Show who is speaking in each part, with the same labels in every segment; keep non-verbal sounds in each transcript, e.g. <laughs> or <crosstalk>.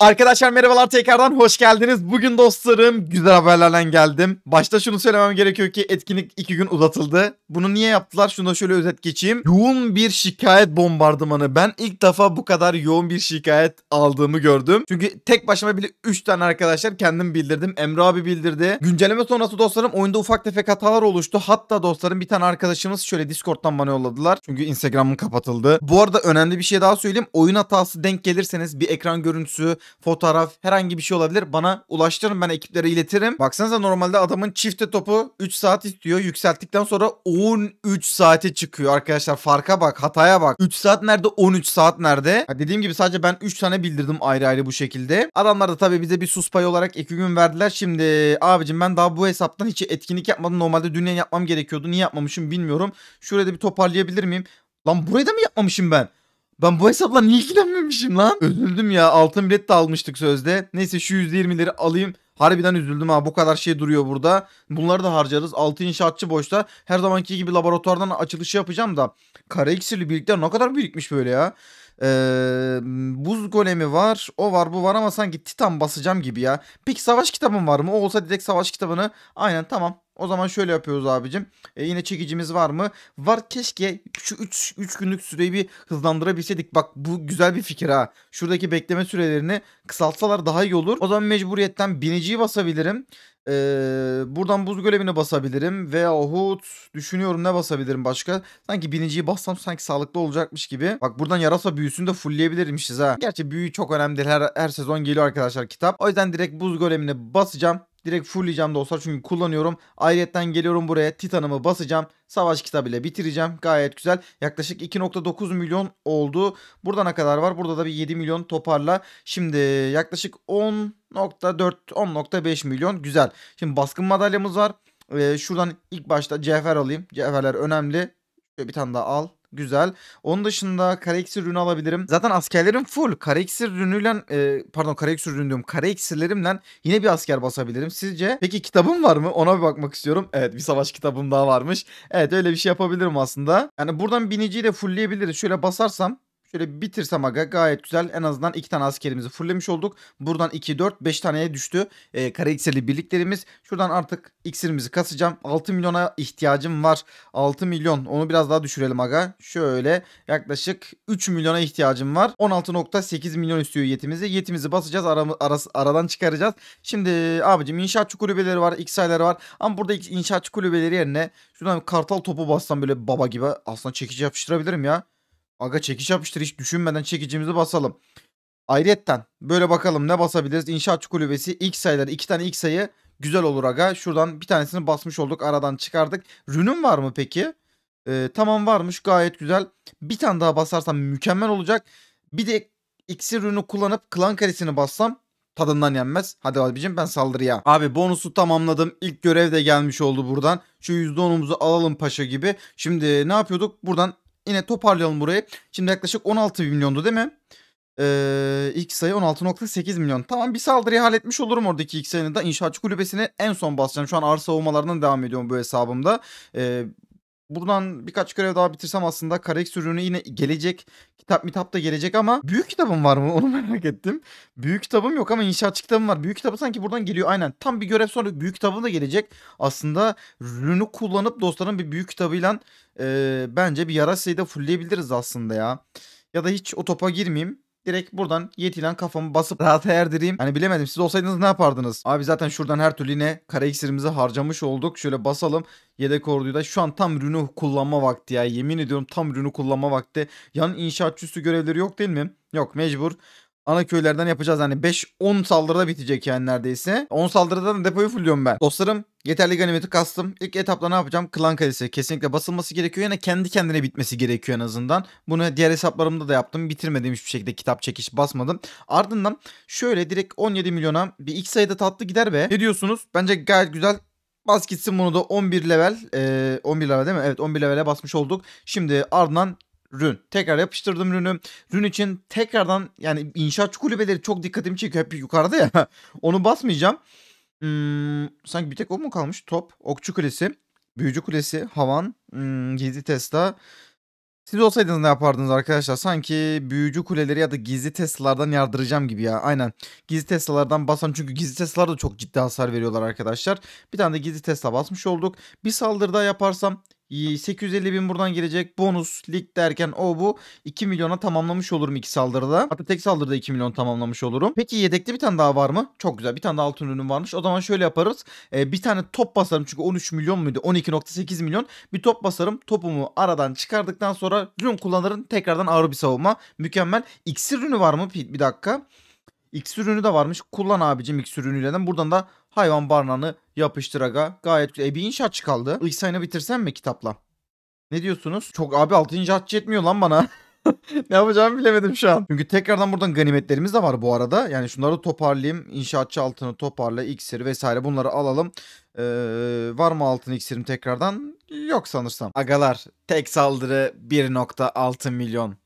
Speaker 1: Arkadaşlar merhabalar tekrardan hoş geldiniz. Bugün dostlarım güzel haberlerle geldim. Başta şunu söylemem gerekiyor ki etkinlik 2 gün uzatıldı. Bunu niye yaptılar? Şunu da şöyle özet geçeyim. Yoğun bir şikayet bombardımanı. Ben ilk defa bu kadar yoğun bir şikayet aldığımı gördüm. Çünkü tek başıma bile 3 tane arkadaşlar kendim bildirdim. Emre abi bildirdi. Güncelleme sonrası dostlarım oyunda ufak tefek hatalar oluştu. Hatta dostlarım bir tane arkadaşımız şöyle Discord'dan bana yolladılar. Çünkü Instagram'ım kapatıldı. Bu arada önemli bir şey daha söyleyeyim. Oyun hatası denk gelirseniz bir ekran görüntüsü fotoğraf herhangi bir şey olabilir. Bana ulaştırın ben ekiplere iletirim. Baksanıza normalde adamın çifte topu 3 saat istiyor. Yükselttikten sonra 13 saate çıkıyor arkadaşlar. Farka bak hataya bak. 3 saat nerede 13 saat nerede? Ya dediğim gibi sadece ben 3 tane bildirdim ayrı ayrı bu şekilde. Adamlar da tabii bize bir sus payı olarak 2 gün verdiler. Şimdi abicim ben daha bu hesaptan hiç etkinlik yapmadım. Normalde dün yapmam gerekiyordu. Niye yapmamışım bilmiyorum. Şurada bir toparlayabilir miyim? Lan burayı da mı yapmamışım ben? Ben bu hesapla niye ilgilenmemişim lan? Üzüldüm ya. Altın bilet de almıştık sözde. Neyse şu %20'leri alayım. Harbiden üzüldüm ha. Bu kadar şey duruyor burada. Bunları da harcarız. 6 inşaatçı boşta. Her zamanki gibi laboratuvardan açılışı yapacağım da. Kara iksirli birlikler ne kadar birikmiş böyle ya. Ee, buz golemi var. O var bu var ama sanki titan basacağım gibi ya. Peki savaş kitabım var mı? O olsa direkt savaş kitabını. Aynen tamam. O zaman şöyle yapıyoruz abicim. E, yine çekicimiz var mı? Var keşke şu 3, 3 günlük süreyi bir hızlandırabilseydik. Bak bu güzel bir fikir ha. Şuradaki bekleme sürelerini kısaltsalar daha iyi olur. O zaman mecburiyetten biniciyi basabilirim. Ee, buradan buz görevini basabilirim. Veyahut düşünüyorum ne basabilirim başka. Sanki biniciyi bassam sanki sağlıklı olacakmış gibi. Bak buradan yarasa büyüsünü de fullleyebilirmişiz ha. Gerçi büyü çok önemli. Her, her sezon geliyor arkadaşlar kitap. O yüzden direkt buz golemini basacağım. Direkt fullleyeceğim dostlar çünkü kullanıyorum. Ayrıyetten geliyorum buraya Titan'ımı basacağım. Savaş kitabı kitabıyla bitireceğim. Gayet güzel. Yaklaşık 2.9 milyon oldu. Burada ne kadar var? Burada da bir 7 milyon toparla. Şimdi yaklaşık 10.4 10.5 milyon. Güzel. Şimdi baskın madalyamız var. Ee, şuradan ilk başta cevher alayım. Cevherler önemli. bir tane daha al. Güzel. Onun dışında kare iksir rünü alabilirim. Zaten askerlerim full. Kare iksir rünüyle e, pardon kare iksir rünü diyorum. Kare iksirlerimle yine bir asker basabilirim. Sizce peki kitabım var mı? Ona bir bakmak istiyorum. Evet bir savaş kitabım daha varmış. Evet öyle bir şey yapabilirim aslında. Yani buradan biniciyi de fullleyebiliriz. Şöyle basarsam Şöyle bitirsem aga gayet güzel. En azından iki tane askerimizi fullemiş olduk. Buradan 2, 4, 5 taneye düştü. E, kara iksirli birliklerimiz. Şuradan artık iksirimizi kasacağım. 6 milyona ihtiyacım var. 6 milyon. Onu biraz daha düşürelim aga. Şöyle yaklaşık 3 milyona ihtiyacım var. 16.8 milyon istiyor yetimizi. Yetimizi basacağız. Ara, aras, aradan çıkaracağız. Şimdi abicim inşaatçı kulübeleri var. İksayları var. Ama burada inşaatçı kulübeleri yerine şuradan kartal topu bassam böyle baba gibi aslında çekici yapıştırabilirim ya. Aga çekiş yapıştır hiç düşünmeden çekicimizi basalım. Ayrıyetten böyle bakalım ne basabiliriz. İnşaat kulübesi ilk sayıları iki tane ilk sayı güzel olur aga. Şuradan bir tanesini basmış olduk aradan çıkardık. Rünüm var mı peki? Ee, tamam varmış gayet güzel. Bir tane daha basarsam mükemmel olacak. Bir de iksir rünü kullanıp klan karesini bassam tadından yenmez. Hadi abicim ben saldırıya. Abi bonusu tamamladım. İlk görev de gelmiş oldu buradan. Şu %10'umuzu alalım paşa gibi. Şimdi ne yapıyorduk? Buradan yine toparlayalım burayı. Şimdi yaklaşık 16 milyondu değil mi? Ee, ilk sayı 16.8 milyon. Tamam bir saldırıyı halletmiş olurum oradaki ilk sayını da. İnşaatçı kulübesini en son basacağım. Şu an arsa savunmalarından devam ediyorum bu hesabımda. Ee, buradan birkaç görev daha bitirsem aslında Karek ürünü yine gelecek. Kitap mitap da gelecek ama büyük kitabım var mı <laughs> onu merak ettim. Büyük kitabım yok ama inşaatçı kitabım var. Büyük kitabı sanki buradan geliyor aynen. Tam bir görev sonra büyük kitabım da gelecek. Aslında ürünü kullanıp dostların bir büyük kitabıyla e, bence bir yara sayıda fullleyebiliriz aslında ya. Ya da hiç o topa girmeyeyim. Direkt buradan yetilen kafamı basıp rahat erdireyim. Hani bilemedim siz olsaydınız ne yapardınız? Abi zaten şuradan her türlü yine kara iksirimizi harcamış olduk. Şöyle basalım yedek orduyu da. Şu an tam rünü kullanma vakti ya. Yemin ediyorum tam rünü kullanma vakti. Yan inşaatçısı görevleri yok değil mi? Yok mecbur ana köylerden yapacağız. Hani 5-10 saldırıda bitecek yani neredeyse. 10 saldırıda da depoyu fulluyorum ben. Dostlarım Yeterli ganimeti kastım. İlk etapta ne yapacağım? Klan kalesi kesinlikle basılması gerekiyor. Yani kendi kendine bitmesi gerekiyor en azından. Bunu diğer hesaplarımda da yaptım. Bitirmediğim hiçbir şekilde kitap çekiş basmadım. Ardından şöyle direkt 17 milyona bir ilk sayıda tatlı gider be. Ne diyorsunuz? Bence gayet güzel Bas gitsin bunu da 11 level. E, ee, 11 level değil mi? Evet 11 levele basmış olduk. Şimdi ardından rün. Tekrar yapıştırdım rünü. Rün için tekrardan yani inşaat kulübeleri çok dikkatimi çekiyor. Hep yukarıda ya. <laughs> Onu basmayacağım. Imm, sanki bir tek o mu kalmış? Top, Okçu Kulesi, Büyücü Kulesi, Havan, ımm, Gizli Tesla. Siz olsaydınız ne yapardınız arkadaşlar? Sanki büyücü kuleleri ya da gizli Tesla'lardan yardıracağım gibi ya. Aynen. Gizli Tesla'lardan basan çünkü gizli Tesla'lar da çok ciddi hasar veriyorlar arkadaşlar. Bir tane de gizli Tesla basmış olduk. Bir saldırıda yaparsam 850 ee, bin buradan gelecek. Bonus, lig derken o bu. 2 milyona tamamlamış olurum iki saldırıda. Hatta tek saldırıda 2 milyon tamamlamış olurum. Peki yedekte bir tane daha var mı? Çok güzel. Bir tane daha altın ürünüm varmış. O zaman şöyle yaparız. Ee, bir tane top basarım. Çünkü 13 milyon muydu? 12.8 milyon. Bir top basarım. Topumu aradan çıkardıktan sonra ürün kullanırım. Tekrardan ağır bir savunma. Mükemmel. İksir ürünü var mı? Bir dakika. X ürünü de varmış. Kullan abicim X ürünüyle. Buradan da Hayvan barnanı yapıştır aga. Gayet güzel. E bir inşaatçı kaldı. İlk sayını bitirsem mi kitapla? Ne diyorsunuz? Çok abi 6. inşaatçı yetmiyor lan bana. <laughs> ne yapacağımı bilemedim şu an. Çünkü tekrardan buradan ganimetlerimiz de var bu arada. Yani şunları toparlayayım. İnşaatçı altını toparla, iksir vesaire bunları alalım. Ee, var mı altın iksirim tekrardan? Yok sanırsam. Agalar tek saldırı 1.6 milyon.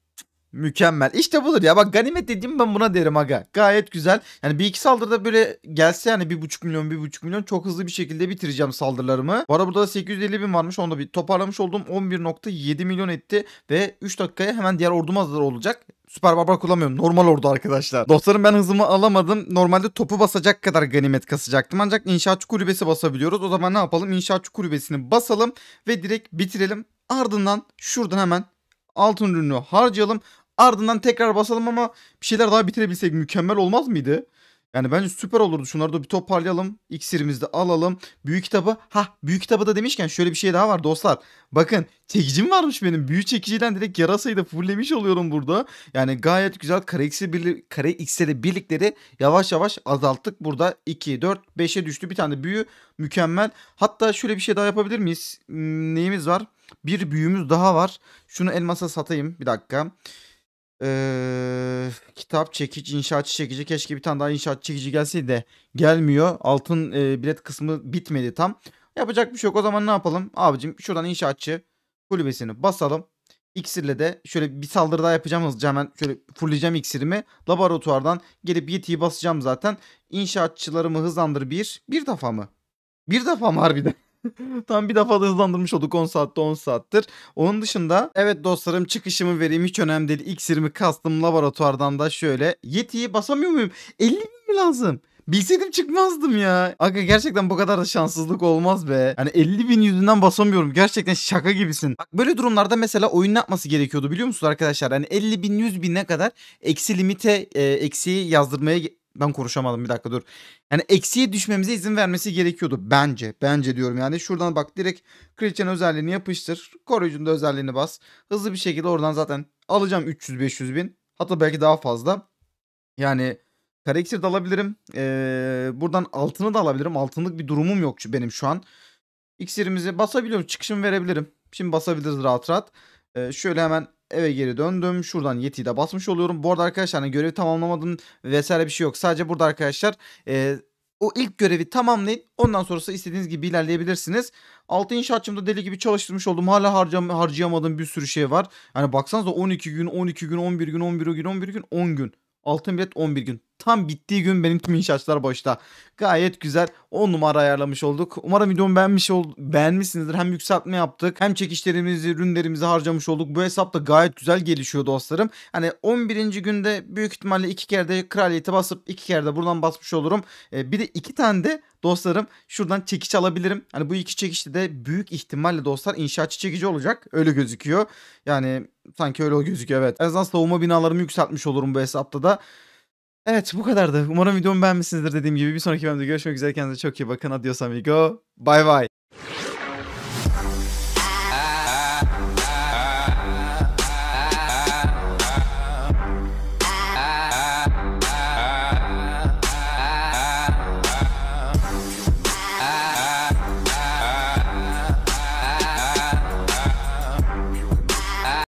Speaker 1: Mükemmel. İşte budur ya. Bak ganimet dediğim ben buna derim aga. Gayet güzel. Yani bir iki saldırıda böyle gelse yani bir buçuk milyon bir buçuk milyon çok hızlı bir şekilde bitireceğim saldırılarımı. Bu ara burada da 850 bin varmış. Onu da bir toparlamış olduğum 11.7 milyon etti. Ve 3 dakikaya hemen diğer ordum hazır olacak. Süper barbar kullanmıyorum. Normal ordu arkadaşlar. Dostlarım ben hızımı alamadım. Normalde topu basacak kadar ganimet kasacaktım. Ancak inşaatçı kulübesi basabiliyoruz. O zaman ne yapalım? İnşaatçı kulübesini basalım ve direkt bitirelim. Ardından şuradan hemen altın ürünü harcayalım. Ardından tekrar basalım ama bir şeyler daha bitirebilsek mükemmel olmaz mıydı? Yani bence süper olurdu. Şunları da bir toparlayalım. İksirimizi de alalım. Büyük kitabı. Ha büyük kitabı da demişken şöyle bir şey daha var dostlar. Bakın çekicim varmış benim. Büyük çekiciden direkt yarasayı da fulllemiş oluyorum burada. Yani gayet güzel kare iksir birli, kare iksiri birlikleri yavaş yavaş azalttık. Burada 2, 4, 5'e düştü. Bir tane büyü mükemmel. Hatta şöyle bir şey daha yapabilir miyiz? Hmm, neyimiz var? Bir büyümüz daha var. Şunu elmasa satayım. Bir dakika. Bir dakika. Ee, kitap çekici, inşaatçı çekici. Keşke bir tane daha inşaatçı çekici gelseydi de gelmiyor. Altın e, bilet kısmı bitmedi tam. Yapacak bir şey yok. O zaman ne yapalım? Abicim şuradan inşaatçı kulübesini basalım. İksirle de şöyle bir saldırı daha yapacağım hızlıca hemen şöyle fulleyeceğim iksirimi. Laboratuvardan gelip yetiyi basacağım zaten. İnşaatçılarımı hızlandır bir. Bir defa mı? Bir defa mı harbiden? <laughs> Tam bir defa da hızlandırmış olduk 10 saatte 10 saattir. Onun dışında evet dostlarım çıkışımı vereyim hiç önemli değil. X20 Custom laboratuvardan da şöyle Yeti'yi basamıyor muyum? 50 bin mi lazım? Bilseydim çıkmazdım ya. Aga gerçekten bu kadar da şanssızlık olmaz be. Hani 50 bin yüzünden basamıyorum. Gerçekten şaka gibisin. Bak böyle durumlarda mesela oyun ne yapması gerekiyordu biliyor musunuz arkadaşlar? Hani 50 bin 100 bine kadar eksi limite e, eksiği yazdırmaya ben konuşamadım bir dakika dur. Yani eksiye düşmemize izin vermesi gerekiyordu bence. Bence diyorum yani şuradan bak direkt Kraliçenin özelliğini yapıştır. Koruyucunun da özelliğini bas. Hızlı bir şekilde oradan zaten alacağım 300-500 bin. Hatta belki daha fazla. Yani kara de alabilirim. Ee, buradan altını da alabilirim. Altınlık bir durumum yok benim şu an. İksirimizi basabiliyorum. Çıkışımı verebilirim. Şimdi basabiliriz rahat rahat. E, şöyle hemen eve geri döndüm. Şuradan Yeti'yi de basmış oluyorum. Bu arada arkadaşlar hani görevi tamamlamadım vesaire bir şey yok. Sadece burada arkadaşlar e, o ilk görevi tamamlayın. Ondan sonrası istediğiniz gibi ilerleyebilirsiniz. Altı inşaatçımda deli gibi çalıştırmış oldum. Hala harcam harcayamadığım bir sürü şey var. Hani baksanıza 12 gün, 12 gün, 11 gün, 11 gün, 11 gün, 10 gün. Altın bilet 11 gün. Tam bittiği gün benim tüm inşaatçılar boşta. Gayet güzel 10 numara ayarlamış olduk. Umarım videomu beğenmiş ol beğenmişsinizdir. Hem yükseltme yaptık hem çekişlerimizi, ürünlerimizi harcamış olduk. Bu hesap da gayet güzel gelişiyor dostlarım. Hani 11. günde büyük ihtimalle 2 kere de kraliyete basıp 2 kere de buradan basmış olurum. Ee, bir de 2 tane de dostlarım şuradan çekiç alabilirim. Hani bu iki çekişte de büyük ihtimalle dostlar inşaatçı çekici olacak. Öyle gözüküyor. Yani Sanki öyle o gözüküyor evet. En azından savunma binalarımı yükseltmiş olurum bu hesapta da. Evet bu kadardı. Umarım videomu beğenmişsinizdir dediğim gibi. Bir sonraki videomda görüşmek üzere. Kendinize çok iyi bakın. Adios amigo. Bye bye.